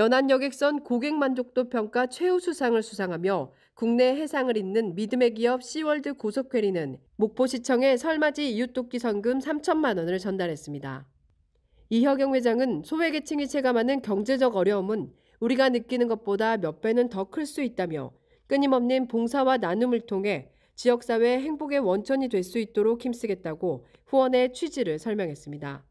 연안 여객선 고객 만족도 평가 최우수상을 수상하며 국내 해상을 잇는 믿음의 기업 시월드 고속회리는 목포시청에 설맞이 이웃돕기 성금 3천만 원을 전달했습니다. 이혁영 회장은 소외계층이 체감하는 경제적 어려움은 우리가 느끼는 것보다 몇 배는 더 클 수 있다며 끊임없는 봉사와 나눔을 통해 지역사회 행복의 원천이 될 수 있도록 힘쓰겠다고 후원의 취지를 설명했습니다.